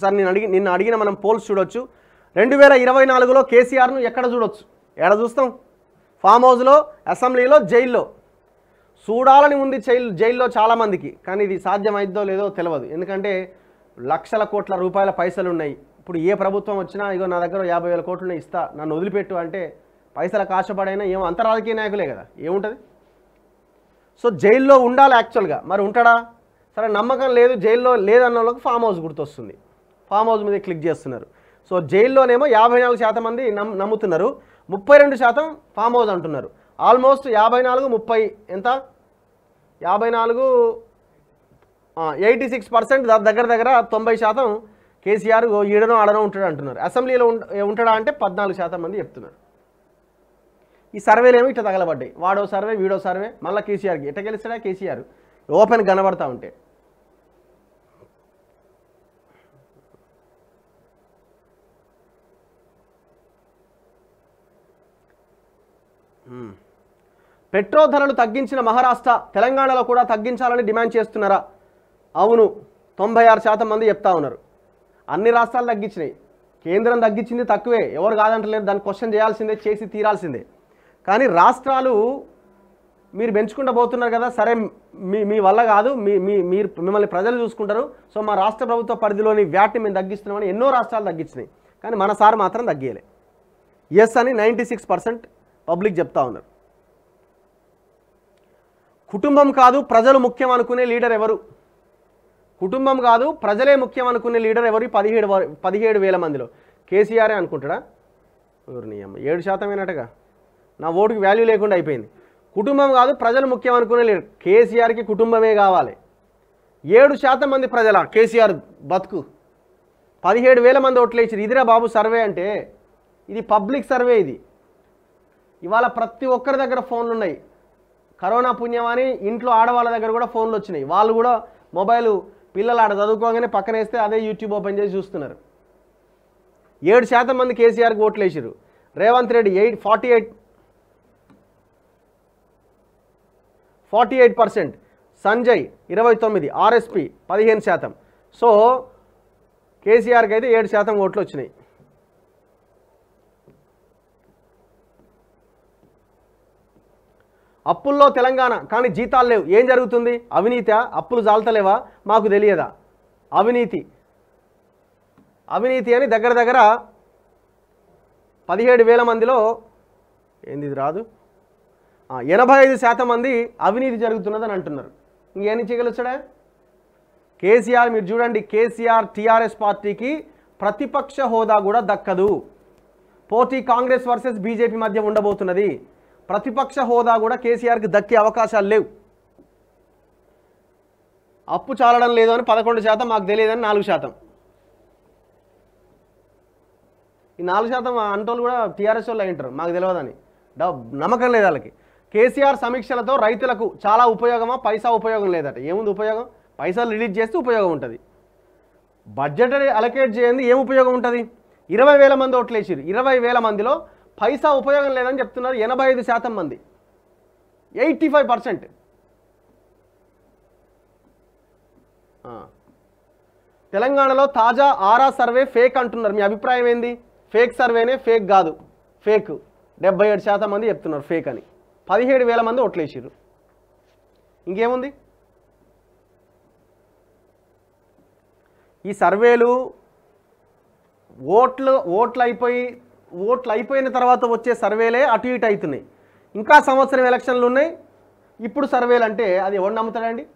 ఒకసారి నేను అడిగి నిన్ను అడిగిన మనం పోల్స్ చూడొచ్చు రెండు వేల ఇరవై నాలుగులో కేసీఆర్ను ఎక్కడ చూడొచ్చు ఎక్కడ చూస్తాం ఫామ్ హౌస్లో అసెంబ్లీలో జైల్లో చూడాలని ఉంది జైల్ జైల్లో చాలామందికి కానీ ఇది సాధ్యమైద్దో లేదో తెలియదు ఎందుకంటే లక్షల కోట్ల రూపాయల పైసలు ఉన్నాయి ఇప్పుడు ఏ ప్రభుత్వం వచ్చినా ఇగో నా దగ్గర యాభై వేల కోట్లు ఇస్తా నన్ను వదిలిపెట్టు అంటే కాశపడైనా ఏమో అంత రాజకీయ నాయకులే కదా ఏముంటుంది సో జైల్లో ఉండాలి యాక్చువల్గా మరి ఉంటాడా సరే నమ్మకం లేదు జైల్లో లేదన్న వాళ్ళకి ఫామ్ హౌస్ గుర్తొస్తుంది ఫామ్ హౌస్ మీద క్లిక్ చేస్తున్నారు సో జైల్లోనేమో యాభై నాలుగు శాతం మంది నమ్ నమ్ముతున్నారు ముప్పై రెండు శాతం ఫామ్ హౌస్ అంటున్నారు ఆల్మోస్ట్ యాభై నాలుగు ముప్పై ఎంత యాభై నాలుగు ఎయిటీ సిక్స్ పర్సెంట్ దగ్గర దగ్గర తొంభై శాతం కేసీఆర్ ఈడనో ఆడనో ఉంటాడు అంటున్నారు అసెంబ్లీలో ఉంటాడా అంటే పద్నాలుగు శాతం మంది చెప్తున్నారు ఈ సర్వేలేమో ఇట్లా తగలబడ్డాయి వాడో సర్వే వీడో సర్వే మళ్ళీ కేసీఆర్కి ఎట్ట గెలుస్తాడా కేసీఆర్ ఓపెన్ కనబడతా ఉంటే పెట్రోల్ ధరలు తగ్గించిన మహారాష్ట్ర తెలంగాణలో కూడా తగ్గించాలని డిమాండ్ చేస్తున్నారా అవును తొంభై ఆరు శాతం మంది చెప్తా ఉన్నారు అన్ని రాష్ట్రాలు తగ్గించినాయి కేంద్రం తగ్గించింది తక్కువే ఎవరు కాదంటలేదు దాన్ని క్వశ్చన్ చేయాల్సిందే చేసి తీరాల్సిందే కానీ రాష్ట్రాలు మీరు పెంచుకుంటూ పోతున్నారు కదా సరే మీ మీ వల్ల కాదు మీ మీ మీరు మిమ్మల్ని ప్రజలు చూసుకుంటారు సో మా రాష్ట్ర ప్రభుత్వ పరిధిలోని వ్యాట్ని మేము తగ్గిస్తున్నామని ఎన్నో రాష్ట్రాలు తగ్గించినాయి కానీ మన సార్ మాత్రం తగ్గియలే ఎస్ అని నైంటీ సిక్స్ పర్సెంట్ పబ్లిక్ చెప్తా ఉన్నారు కుటుంబం కాదు ప్రజలు ముఖ్యం అనుకునే లీడర్ ఎవరు కుటుంబం కాదు ప్రజలే ముఖ్యం అనుకునే లీడర్ ఎవరు పదిహేడు పదిహేడు వేల మందిలో కేసీఆరే అనుకుంటాడా నియమ ఏడు శాతమేనటగా నా ఓటుకి వాల్యూ లేకుండా అయిపోయింది కుటుంబం కాదు ప్రజలు ముఖ్యం అనుకునే లీడర్ కేసీఆర్కి కుటుంబమే కావాలి ఏడు శాతం మంది ప్రజల కేసీఆర్ బతుకు పదిహేడు వేల మంది ఓట్లు వేసారు ఇదిరా బాబు సర్వే అంటే ఇది పబ్లిక్ సర్వే ఇది ఇవాళ ప్రతి ఒక్కరి దగ్గర ఫోన్లు ఉన్నాయి కరోనా పుణ్యమని ఇంట్లో ఆడవాళ్ళ దగ్గర కూడా ఫోన్లు వచ్చినాయి వాళ్ళు కూడా మొబైల్ పిల్లలు ఆడ చదువుకోగానే పక్కనేస్తే అదే యూట్యూబ్ ఓపెన్ చేసి చూస్తున్నారు ఏడు శాతం మంది కేసీఆర్కి ఓట్లు వేసారు Revanth Reddy eight forty eight forty eight percent Sanjay ఇరవై తొమ్మిది ఆర్ఎస్పి పదిహేను శాతం సో కేసీఆర్కి అయితే ఏడు శాతం ఓట్లు వచ్చినాయి అప్పుల్లో తెలంగాణ కానీ జీతాలు లేవు ఏం జరుగుతుంది అవినీత అప్పులు జాలతలేవా మాకు తెలియదా అవినీతి అవినీతి అని దగ్గర దగ్గర పదిహేడు వేల మందిలో ఏంది రాదు ఎనభై ఐదు శాతం మంది అవినీతి జరుగుతున్నదని అంటున్నారు ఇంకేం చేయగలుగుతాడా కేసీఆర్ మీరు చూడండి కేసీఆర్ టీఆర్ఎస్ పార్టీకి ప్రతిపక్ష హోదా కూడా దక్కదు పోటీ కాంగ్రెస్ వర్సెస్ బీజేపీ మధ్య ఉండబోతున్నది ప్రతిపక్ష హోదా కూడా కేసీఆర్కి దక్కే అవకాశాలు లేవు అప్పు చాలడం లేదు అని పదకొండు శాతం మాకు తెలియదని నాలుగు శాతం ఈ నాలుగు శాతం అంటోలు కూడా టీఆర్ఎస్ వాళ్ళు అయింటారు మాకు తెలియదని నమ్మకం లేదు వాళ్ళకి కేసీఆర్ సమీక్షలతో రైతులకు చాలా ఉపయోగమా పైసా ఉపయోగం లేదట ఏముంది ఉపయోగం పైసలు రిలీజ్ చేస్తే ఉపయోగం ఉంటుంది బడ్జెట్ అలకేట్ చేయండి ఏం ఉపయోగం ఉంటుంది ఇరవై వేల మంది వేసిరు ఇరవై వేల మందిలో పైసా ఉపయోగం లేదని చెప్తున్నారు ఎనభై ఐదు శాతం మంది ఎయిటీ ఫైవ్ పర్సెంట్ తెలంగాణలో తాజా ఆరా సర్వే ఫేక్ అంటున్నారు మీ అభిప్రాయం ఏంది ఫేక్ సర్వేనే ఫేక్ కాదు ఫేక్ డెబ్బై ఏడు శాతం మంది చెప్తున్నారు ఫేక్ అని పదిహేడు వేల మంది ఓట్లేసారు ఇంకేముంది ఈ సర్వేలు ఓట్లు ఓట్లు అయిపోయి ఓట్లు అయిపోయిన తర్వాత వచ్చే సర్వేలే అటు ఇటు అవుతున్నాయి ఇంకా సంవత్సరం ఎలక్షన్లు ఉన్నాయి ఇప్పుడు సర్వేలు అంటే అది ఎవరు నమ్ముతాడండి